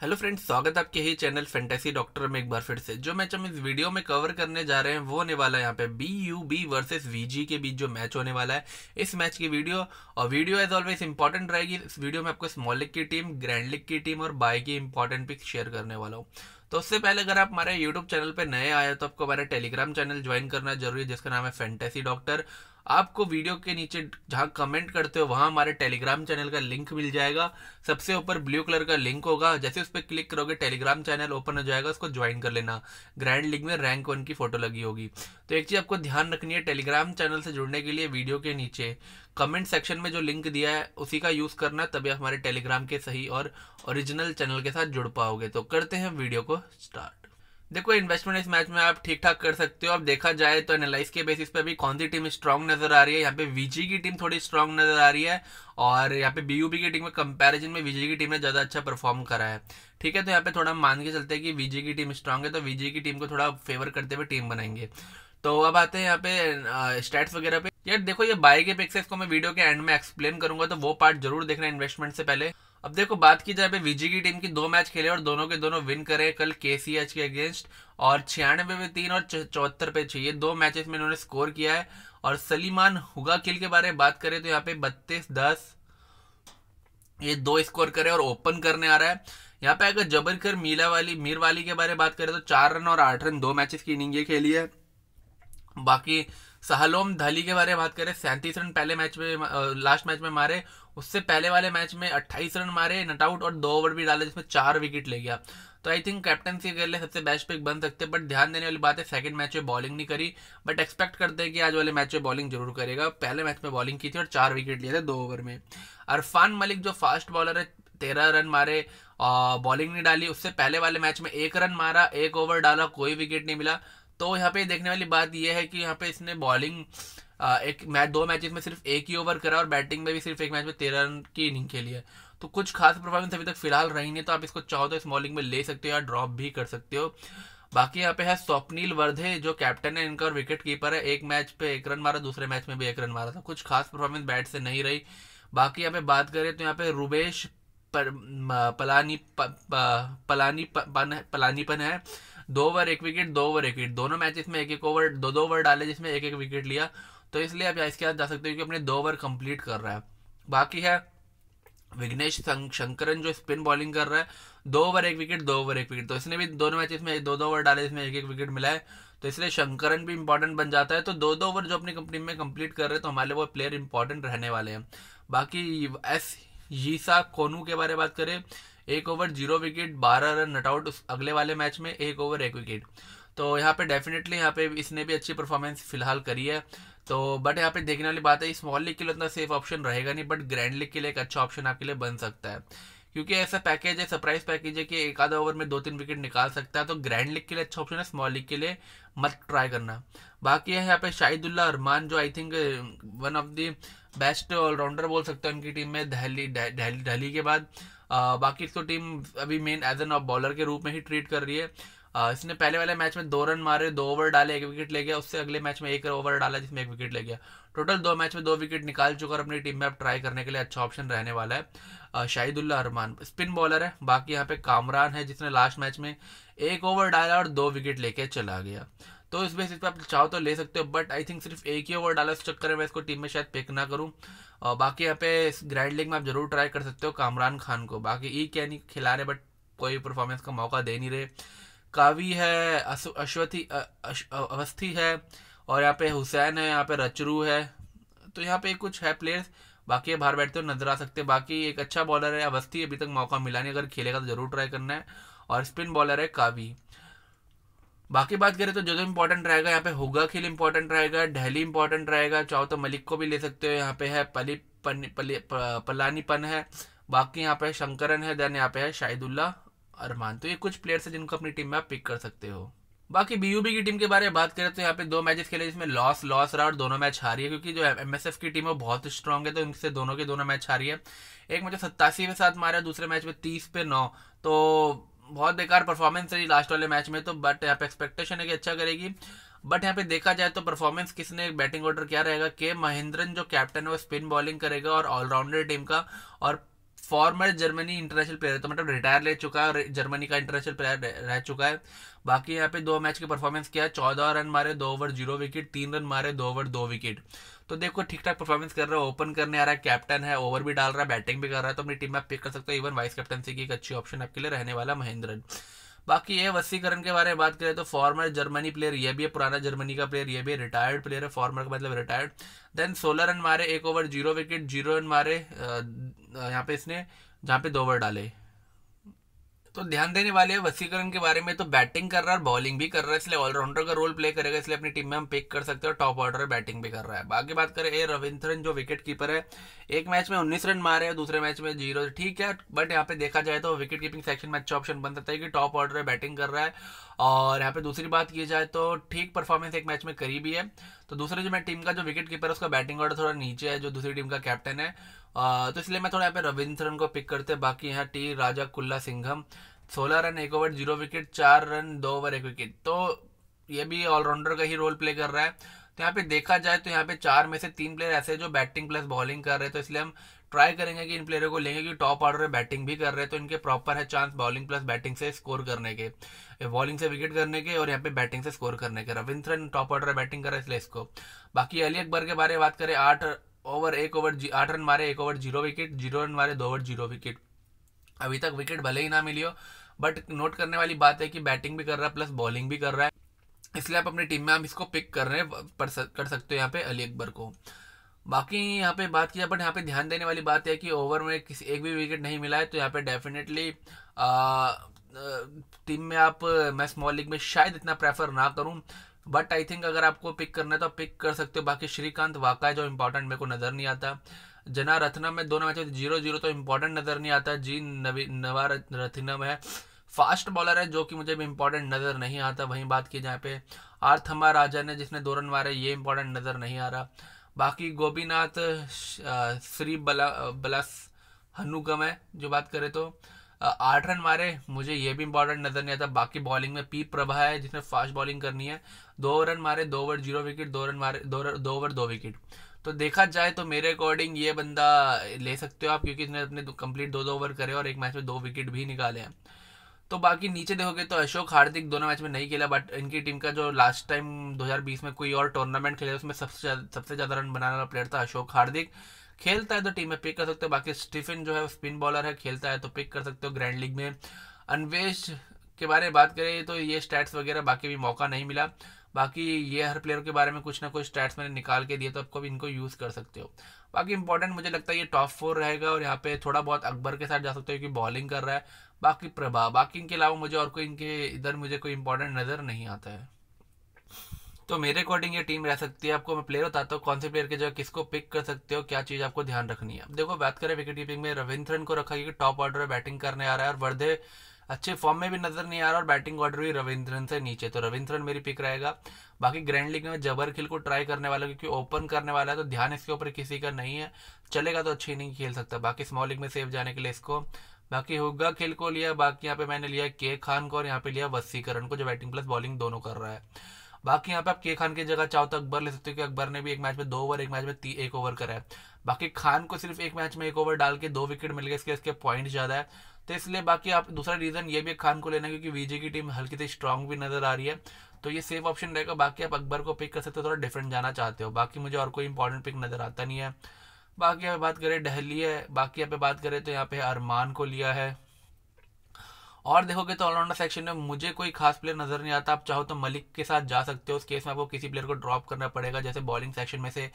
hello friends स्वागत है आपके ही चैनल फैंटेसी डॉक्टर में एक बार फिर से जो मैच हम इस वीडियो में कवर करने जा रहे हैं वो होने वाला है यहाँ पे B U B versus V G के बीच जो मैच होने वाला है इस मैच की वीडियो और वीडियो एज ऑलवेज इंपॉर्टेंट रहेगी इस वीडियो में आपको स्मॉल लिग की टीम ग्रैंड लिग की टीम और बाय की इंपॉर्टेंट पिक शेयर करने वाला हूँ तो उससे पहले अगर आप हमारे यूट्यूब चैनल पर नए आए तो आपको हमारा टेलीग्राम चैनल ज्वाइन करना जरूरी है जिसका नाम है फैंटेसी डॉक्टर आपको वीडियो के नीचे जहाँ कमेंट करते हो वहाँ हमारे टेलीग्राम चैनल का लिंक मिल जाएगा सबसे ऊपर ब्लू कलर का लिंक होगा जैसे उस पर क्लिक करोगे टेलीग्राम चैनल ओपन हो जाएगा उसको ज्वाइन कर लेना ग्रैंड लिंक में रैंक वन की फोटो लगी होगी तो एक चीज़ आपको ध्यान रखनी है टेलीग्राम चैनल से जुड़ने के लिए वीडियो के नीचे कमेंट सेक्शन में जो लिंक दिया है उसी का यूज़ करना तभी हमारे टेलीग्राम के सही और ओरिजिनल चैनल के साथ जुड़ पाओगे तो करते हैं वीडियो को स्टार्ट देखो इन्वेस्टमेंट इस मैच में आप ठीक ठाक कर सकते हो अब देखा जाए तो एनालाइज के बेसिस पे भी कौन सी टीम स्ट्रांग नजर आ रही है यहाँ पे वीजी की टीम थोड़ी स्ट्रांग नजर आ रही है और यहाँ पे बीयूबी की टीम में कंपैरिजन में वीजी की टीम ने ज़्यादा अच्छा परफॉर्म करा है ठीक है तो यहाँ पे थोड़ा मान के चलते हैं कि वीजी की टीम स्ट्रांग है तो वीजी की टीम को थोड़ा फेवर करते हुए टीम बनाएंगे तो अब आते हैं यहाँ पे स्टेट्स वगैरह पे यार देखो ये बाय के पिक्स को मैं वीडियो के एंड में एक्सप्लेन करूंगा तो वो पार्ट जरूर देखना इन्वेस्टमेंट से पहले अब देखो बात की जाए विजी की टीम की दो मैच खेले और दोनों के दोनों विन करे कल के के अगेंस्ट और छियानवे पे तीन और चौहत्तर पे छह ये दो मैचेस में इन्होंने स्कोर किया है और सलीमान हुगा किल के बारे में बात करें तो यहाँ पे बत्तीस दस ये दो स्कोर करे और ओपन करने आ रहा है यहाँ पे अगर जबरकर मीला वाली मीर वाली के बारे में बात करें तो चार रन और आठ रन दो मैचेस की इनिंग खेली है बाकी सहलोम धाली के बारे में बात करें सैंतीस रन पहले मैच में लास्ट मैच में मारे उससे पहले वाले मैच में अट्ठाईस रन मारे नट आउट और दो ओवर भी डाले जिसमें चार विकेट ले गया तो आई थिंक कैप्टनसी के लिए सबसे बेस्ट पिक बन सकते हैं बट ध्यान देने वाली बात है सेकंड मैच में बॉलिंग नहीं करी बट एक्सपेक्ट करते हैं कि आज वाले मैच में बॉलिंग जरूर करेगा पहले मैच में बॉलिंग की थी और चार विकेट लिए थे दो ओवर में अरफान मलिक जो फास्ट बॉलर है तेरह रन मारे बॉलिंग नहीं डाली उससे पहले वाले मैच में एक रन मारा एक ओवर डाला कोई विकेट नहीं मिला तो यहाँ पे देखने वाली बात यह है कि यहाँ पे इसने बॉलिंग एक मैच दो मैचेस में सिर्फ एक ही ओवर करा और बैटिंग में भी सिर्फ एक मैच में तेरह रन की इनिंग खेली है तो कुछ खास परफॉर्मेंस अभी तक फिलहाल रही नहीं तो आप इसको चाहो तो बॉलिंग में ले सकते हो या ड्रॉप भी कर सकते हो बाकी यहाँ पे है स्वप्निल वर्धे जो कैप्टन है इनका और विकेट कीपर है एक मैच पे एक रन मारा दूसरे मैच में भी एक रन मारा था कुछ खास परफॉर्मेंस बैट से नहीं रही बाकी यहाँ पे बात करें तो यहाँ पे रुबेश पर, पलानी प, प, पलानी प, पन, पलानीपन है दो ओवर एक विकेट दो ओवर एक विकेट दोनों मैचेस में एक एक ओवर दो दो ओवर डाले जिसमें एक एक विकेट लिया तो इसलिए आप इसके साथ जा सकते हो क्योंकि अपने दो ओवर कंप्लीट कर रहा है बाकी है विघ्नेश शंकरन जो स्पिन बॉलिंग कर रहा है दो ओवर एक विकेट दो ओवर एक विकेट तो इसने भी दोनों मैचेस में दो दो ओवर डाले इसमें एक एक विकेट मिला है तो इसलिए शंकरन भी इंपॉर्टेंट बन जाता है तो दो दो ओवर जो अपनी कंपनी में कंप्लीट कर रहे हैं तो हमारे वो प्लेयर इंपॉर्टेंट रहने वाले हैं बाकी एस यीसा कोनू के बारे में बात करें एक ओवर जीरो विकेट बारह रन नट आउट अगले वाले मैच में एक ओवर एक विकेट तो यहाँ पे डेफिनेटली यहाँ पे इसने भी अच्छी परफॉर्मेंस फिलहाल करी है तो बट यहाँ पे देखने वाली बात है स्मॉल लीग के लिए उतना सेफ ऑप्शन रहेगा नहीं बट ग्रैंड लीग के लिए एक अच्छा ऑप्शन आपके लिए बन सकता है क्योंकि ऐसा पैकेज है सरप्राइज पैकेज है कि एक आधा ओवर में दो तीन विकेट निकाल सकता है तो ग्रैंड लीग के लिए अच्छा ऑप्शन है स्मॉल लीग के लिए मत ट्राई करना बाकी है यहाँ पे शाहिदुल्ला अरमान जो I think one of the best allrounder बोल सकते हैं उनकी टीम में दहली दिल्ली के बाद बाकी इसको तो टीम अभी मेन एज एन बॉलर के रूप में ही ट्रीट कर रही है आ, इसने पहले वाले मैच में दो रन मारे दो ओवर डाले एक विकेट ले गया उससे अगले मैच में एक ओवर डाला जिसमें एक विकेट ले गया टोटल दो मैच में दो विकेट निकाल चुका अपनी टीम में अब ट्राई करने के लिए अच्छा ऑप्शन रहने वाला है शाहिदुल्ला अरमान स्पिन बॉलर है बाकी यहाँ पे कामरान है जिसने लास्ट मैच में एक ओवर डाला और दो विकेट लेके चला गया तो इस बेसिस पे आप चाहो तो ले सकते हो बट आई थिंक सिर्फ एक ही ओवर डाला इस चक्कर में मैं इसको टीम में शायद पिक ना करूँ और बाकी यहाँ पे ग्रैंड लीग में आप जरूर ट्राई कर सकते हो कामरान खान को बाकी ई क्या नहीं खिला रहे बट कोई परफॉर्मेंस का मौका दे नहीं रहे कावी है अश्वथी अवस्थी है और यहाँ पे हुसैन है यहाँ पे रचरू है तो यहाँ पे कुछ है प्लेयर्स बाकी बाहर बैठते हो नजर आ सकते हैं बाकी एक अच्छा बॉलर है अवस्थी अभी तक मौका मिला नहीं अगर खेलेगा तो जरूर ट्राई करना है और स्पिन बॉलर है कावी बाकी बात करें तो जो जो इम्पोर्टेंट रहेगा यहाँ पे होगा खेल इंपॉर्टेंट रहेगा डेहली इंपॉर्टेंट रहेगा चाहो तो मलिक को भी ले सकते हो यहाँ पे है पली पन, पली पलानीपन है बाकी यहाँ पे शंकरन है देन यहाँ पे है शाहिदुल्ला अरमान तो ये कुछ प्लेयर्स है जिनको अपनी टीम में आप पिक कर सकते हो बाकी बीयूबी की टीम के बारे में बात करें तो यहाँ पे दो मैचेस खेले जिसमें लॉस लॉस रहा और दोनों मैच हारी है क्योंकि जो एमएसएफ की टीम है वो बहुत स्ट्रांग है तो इनसे दोनों के दोनों मैच हारी है एक मैच सत्तासी पे सात मारा दूसरे मैच में तीस पे नौ तो बहुत बेकार परफॉर्मेंस रही लास्ट वाले मैच में तो बट यहाँ पे एक्सपेक्टेशन है कि अच्छा करेगी बट यहाँ पे देखा जाए तो परफॉर्मेंस किसने बैटिंग ऑर्डर क्या रहेगा के महेंद्रन जो कैप्टन है वो स्पिन बॉलिंग करेगा और ऑलराउंडर टीम का और फॉर्मर जर्मनी इंटरनेशनल प्लेयर है तो मतलब रिटायर ले चुका है और जर्मनी का इंटरनेशनल प्लेयर रह चुका है बाकी यहाँ पे दो मैच की परफॉर्मेंस किया चौदह रन मारे दो ओवर जीरो विकेट तीन रन मारे दो ओवर दो विकेट तो देखो ठीक ठाक परफॉर्मेंस कर रहा है ओपन करने आ रहा है कैप्टन है ओवर भी डाल रहा है बैटिंग भी कर रहा है तो अपनी टीम में आप पिक कर सकते हो इवन वाइस कैप्टनसी की एक अच्छी ऑप्शन आपके लिए रहने वाला महेंद्रन बाकी ये वसीकरण के बारे में बात करें तो फॉर्मर जर्मनी प्लेयर ये भी है पुराना जर्मनी का प्लेयर ये भी रिटायर्ड प्लेयर है फॉर्मर का मतलब रिटायर्ड देन सोलह रन मारे एक over zero wicket zero run मारे यहाँ पे इसने जहाँ पे दो ओवर डाले तो ध्यान देने वाले हैं वसीकरण के बारे में तो बैटिंग कर रहा है और बॉलिंग भी कर रहा है इसलिए ऑलराउंडर का रोल प्ले करेगा इसलिए अपनी टीम में हम पिक कर सकते हैं टॉप ऑर्डर बैटिंग भी कर रहा है बाकी बात करें ए रविंद्रन जो विकेट कीपर है एक मैच में उन्नीस रन मारे हैं दूसरे मैच में जीरो ठीक है बट यहाँ पे देखा जाए तो विकेट कीपिंग सेक्शन में अच्छा ऑप्शन बन सकता है कि टॉप ऑर्डर बैटिंग कर रहा है और यहाँ पे दूसरी बात की जाए तो ठीक परफॉर्मेंस एक मैच में करीबी है तो दूसरे जो मैं टीम का जो विकेट कीपर है उसका बैटिंग ऑर्डर थोड़ा नीचे है जो दूसरी टीम का कैप्टन है तो इसलिए मैं थोड़ा यहाँ पे रविंद्रन को पिक करते बाकी यहाँ टी राजा कुल्ला सिंघम सोलह रन एक ओवर जीरो विकेट चार रन दो ओवर एक विकेट तो ये भी ऑलराउंडर का ही रोल प्ले कर रहा है तो यहाँ पे देखा जाए तो यहाँ पे चार में से तीन प्लेयर ऐसे जो बैटिंग प्लस बॉलिंग कर रहे हैं तो इसलिए हम ट्राई करेंगे कि इन प्लेयरों को लेंगे क्योंकि टॉप ऑर्डर में बैटिंग भी कर रहे हैं तो इनके प्रॉपर है चांस बॉलिंग प्लस बैटिंग से स्कोर करने के बॉलिंग से विकेट करने के और यहाँ पे बैटिंग से स्कोर करने के रविंद्रन टॉप ऑर्डर में बैटिंग कर रहा है इसलिए इसको बाकी अली अकबर के बारे में बात करें आठ ओवर एक ओवर आठ रन मारे एक over zero wicket zero run मारे दो ओवर जीरो विकेट अभी तक विकेट भले ही ना मिली हो बट नोट करने वाली बात है कि बैटिंग भी कर रहा है प्लस बॉलिंग भी कर रहा है इसलिए आप अपनी टीम में आप इसको पिक कर रहे हैं कर सकते हो यहाँ पे अली अकबर को बाकी यहाँ पे बात किया बट यहाँ पे ध्यान देने वाली बात है कि ओवर में किसी एक भी विकेट नहीं मिला है तो यहाँ पे डेफिनेटली टीम में आप मैं स्मॉल लीग में शायद इतना प्रेफर ना करूँ बट आई थिंक अगर आपको पिक करना है तो आप पिक कर सकते हो बाकी श्रीकांत वाका है जो इंपॉर्टेंट मेरे को नज़र नहीं आता जना रत्नम में दोनों मैच जीरो जीरो तो इम्पोर्टेंट नज़र नहीं आता जी नवी नवा रथनम है फास्ट बॉलर है जो कि मुझे भी इम्पोर्टेंट नज़र नहीं आता वहीं बात की जहाँ पे आर थम्बा राजा ने जिसने दो रन मारे ये इम्पोर्टेंट नज़र नहीं आ रहा बाकी गोपीनाथ श्री बला बलस हनुगम है जो बात करें तो आठ रन मारे मुझे ये भी इंपॉर्टेंट नजर नहीं आता बाकी बॉलिंग में पी प्रभा है जिसने फास्ट बॉलिंग करनी है दो रन मारे दो ओवर जीरो विकेट दो रन मारे दो दो ओवर दो विकेट तो देखा जाए तो मेरे अकॉर्डिंग ये बंदा ले सकते हो आप क्योंकि इसने अपने कंप्लीट दो दो ओवर करे और एक मैच में दो विकेट भी निकाले हैं तो बाकी नीचे देखोगे तो अशोक हार्दिक दोनों मैच में नहीं खेला बट इनकी टीम का जो लास्ट टाइम 2020 में कोई और टूर्नामेंट खेला उसमें सबसे सबसे ज़्यादा रन बनाने वाला प्लेयर था अशोक हार्दिक खेलता है तो टीम में पिक कर सकते हो बाकी स्टीफन जो है वो स्पिन बॉलर है खेलता है तो पिक कर सकते हो ग्रैंड लीग में अनवेश के बारे में बात करें तो ये स्टैट्स वगैरह बाकी भी मौका नहीं मिला बाकी ये हर प्लेयर के बारे में कुछ ना कुछ स्टैट्स मैंने निकाल के दिए तो आपको भी इनको यूज़ कर सकते हो बाकी इंपॉर्टेंट मुझे लगता है ये टॉप फोर रहेगा और यहाँ पे थोड़ा बहुत अकबर के साथ जा सकते हो क्योंकि बॉलिंग कर रहा है बाकी प्रभा बाकी इनके अलावा मुझे और कोई इनके इधर मुझे कोई इंपॉर्टेंट नज़र नहीं आता है तो मेरे अकॉर्डिंग ये टीम रह सकती है आपको मैं प्लेयर बताता हूँ कौन से प्लेयर के जगह किसको पिक कर सकते हो क्या चीज़ आपको ध्यान रखनी है देखो बात करें विकेट कीपिंग में रविंद्रन को रखा कि टॉप ऑर्डर में बैटिंग करने आ रहा है और वर्धे अच्छे फॉर्म में भी नजर नहीं आ रहा और बैटिंग ऑर्डर भी रविंद्रन से नीचे तो रविंद्रन मेरी पिक रहेगा बाकी ग्रैंड लीग में जबर खिल को ट्राई करने वाला क्योंकि ओपन करने वाला है तो ध्यान इसके ऊपर किसी का नहीं है चलेगा तो अच्छी इनिंग खेल सकता बाकी स्मॉल लीग में सेफ जाने के लिए इसको बाकी हुग्गा खेल को लिया बाकी यहाँ पे मैंने लिया के खान को और यहाँ पे लिया वसीकरण को जो बैटिंग प्लस बॉलिंग दोनों कर रहा है बाकी यहाँ पे आप के खान की जगह चाहो तो अकबर ले सकते हो कि अकबर ने भी एक मैच में दो ओवर एक मैच में एक ओवर करा है बाकी खान को सिर्फ एक मैच में एक ओवर डाल के दो विकेट मिल गए इसके इसके पॉइंट ज़्यादा है तो इसलिए बाकी आप दूसरा रीज़न ये भी खान को लेना क्योंकि वीजे की टीम हल्की से स्ट्रांग भी नज़र आ रही है तो ये सेफ ऑप्शन रहेगा बाकी आप अकबर को पिक कर सकते हो थोड़ा डिफरेंट जाना चाहते हो बाकी मुझे और कोई इंपॉर्टेंट पिक नज़र आता नहीं है बाकी यहाँ पे बात करें डहली है बाकी यहाँ पे बात करें तो यहाँ पे अरमान को लिया है और देखोगे तो ऑलराउंडर सेक्शन में मुझे कोई खास प्लेयर नजर नहीं आता आप चाहो तो मलिक के साथ जा सकते हो उस केस में आपको किसी प्लेयर को ड्रॉप करना पड़ेगा जैसे बॉलिंग सेक्शन में से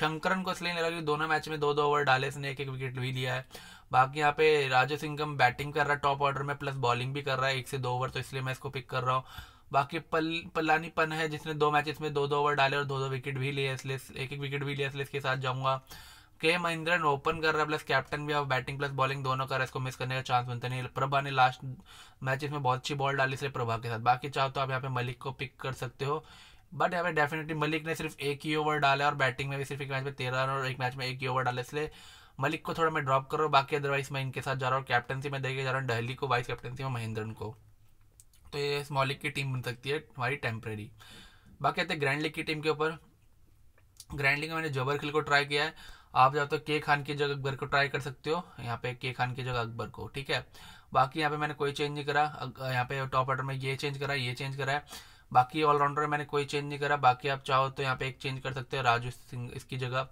शंकरन को इसलिए नहीं लगा कि दोनों मैच में दो दो ओवर डाले इसने एक एक विकेट भी लिया है बाकी यहाँ पे राजू सिंगम बैटिंग कर रहा है टॉप ऑर्डर में प्लस बॉलिंग भी कर रहा है एक से दो ओवर तो इसलिए मैं इसको पिक कर रहा हूँ बाकी पल पल्लानी पन है जिसने दो मैचेस में दो दो ओवर डाले और दो दो विकेट भी लिए इसलिए एक एक विकेट भी लिया इसलिए इसके साथ जाऊँगा के महिंद्रन ओपन कर रहा है प्लस कैप्टन भी और बैटिंग प्लस बॉलिंग दोनों कर रहा है इसको मिस करने का चांस बनता नहीं प्रभा ने लास्ट मैच में बहुत अच्छी बॉल डाली सिर्फ प्रभा के साथ बाकी चाहो तो आप यहाँ पे मलिक को पिक कर सकते हो बट यहाँ पे डेफिनेटली मलिक ने सिर्फ एक ही ओवर डाला और बैटिंग में भी सिर्फ एक मैच में तेरह रन और एक मैच में एक ही ओवर डाला इसलिए मलिक को थोड़ा मैं ड्रॉप कर रहा हूँ बाकी अदरवाइज मैं इनके साथ जा रहा हूँ कैप्टनसी में देखे जा रहा हूँ डेहली को वाइस कैप्टनसी में महेंद्रन को तो ये मौलिक की टीम बन सकती है हमारी टेम्परेरी बाकी आते हैं ग्रैंड लीग की टीम के ऊपर ग्रैंड लीग में मैंने जबर खिल को ट्राई किया है आप जाओ तो के खान की जगह अकबर को ट्राई कर सकते हो यहाँ पे के खान की जगह अकबर को ठीक है बाकी यहाँ पे मैंने कोई चेंज नहीं करा यहाँ पे टॉप ऑर्डर में ये चेंज करा ये चेंज करा है बाकी ऑलराउंडर में मैंने कोई चेंज नहीं करा बाकी आप चाहो तो यहाँ पे एक चेंज कर सकते हो राजू सिंह इसकी जगह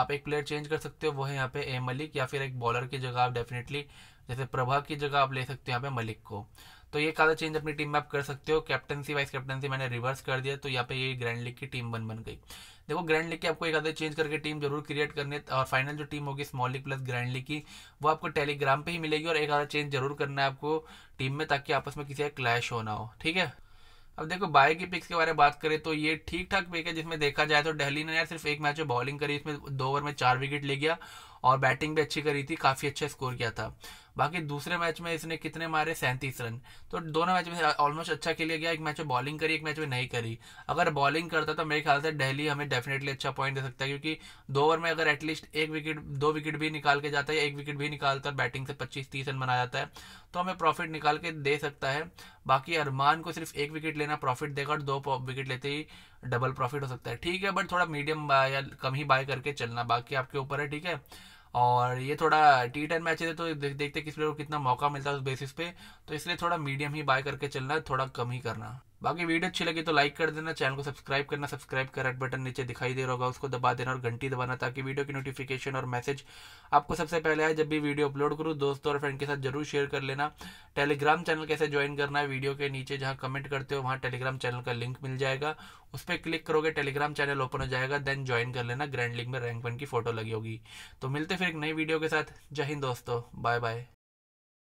आप एक प्लेयर चेंज कर सकते हो वो है यहाँ पे ए मलिक या फिर एक बॉलर की जगह आप डेफिनेटली जैसे प्रभा की जगह आप ले सकते हो यहाँ पे मलिक को तो ये काला चेंज अपनी टीम में आप कर सकते हो कैप्टनसी वाइस कैप्टनसी मैंने रिवर्स कर दिया तो यहाँ पे ये ग्रैंड लीग की टीम बन बन गई देखो ग्रैंड लीग की आपको एक आधे चेंज करके टीम जरूर क्रिएट करनी है और फाइनल जो टीम होगी small league plus grand league की वो आपको टेलीग्राम पे ही मिलेगी और एक आधा चेंज जरूर करना है आपको टीम में ताकि आपस में किसी का क्लैश होना हो ठीक है अब देखो बाय की पिक्स के बारे में बात करें तो ये ठीक ठाक पिक है जिसमें देखा जाए तो डेहली ने यार सिर्फ एक मैच में बॉलिंग करी इसमें दो ओवर में चार विकेट ले गया और बैटिंग भी अच्छी करी थी काफ़ी अच्छा स्कोर किया था बाकी दूसरे मैच में इसने कितने मारे सैंतीस रन तो दोनों मैच में ऑलमोस्ट अच्छा लिए गया एक मैच में बॉलिंग करी एक मैच में नहीं करी अगर बॉलिंग करता तो मेरे ख्याल से डेली हमें डेफिनेटली अच्छा पॉइंट दे सकता है क्योंकि दो ओवर में अगर एटलीस्ट एक विकेट दो विकेट भी निकाल के जाता है एक विकेट भी निकालता है बैटिंग से पच्चीस तीस रन बना जाता है तो हमें प्रॉफिट निकाल के दे सकता है बाकी अरमान को सिर्फ एक विकेट लेना प्रॉफिट देगा और दो विकेट लेते ही डबल प्रॉफिट हो सकता है ठीक है बट थोड़ा मीडियम या कम ही बाय करके चलना बाकी आपके ऊपर है ठीक है और ये थोड़ा टी टेन मैच है तो देखते किस प्लेयर को कितना मौका मिलता है उस बेसिस पे तो इसलिए थोड़ा मीडियम ही बाय करके चलना थोड़ा कम ही करना बाकी वीडियो अच्छी लगी तो लाइक कर देना चैनल को सब्सक्राइब करना सब्सक्राइब का रेड बटन नीचे दिखाई दे रहा होगा उसको दबा देना और घंटी दबाना ताकि वीडियो की नोटिफिकेशन और मैसेज आपको सबसे पहले आए जब भी वीडियो अपलोड करूँ दोस्तों और फ्रेंड के साथ जरूर शेयर कर लेना टेलीग्राम चैनल कैसे ज्वाइन करना है वीडियो के नीचे जहाँ कमेंट करते हो वहाँ टेलीग्राम चैनल का लिंक मिल जाएगा उस पर क्लिक करोगे टेलीग्राम चैनल ओपन हो जाएगा देन ज्वाइन कर लेना ग्रैंड लिंक में रैंक वन की फोटो लगी होगी तो मिलते फिर एक नई वीडियो के साथ जय हिंद दोस्तों बाय बाय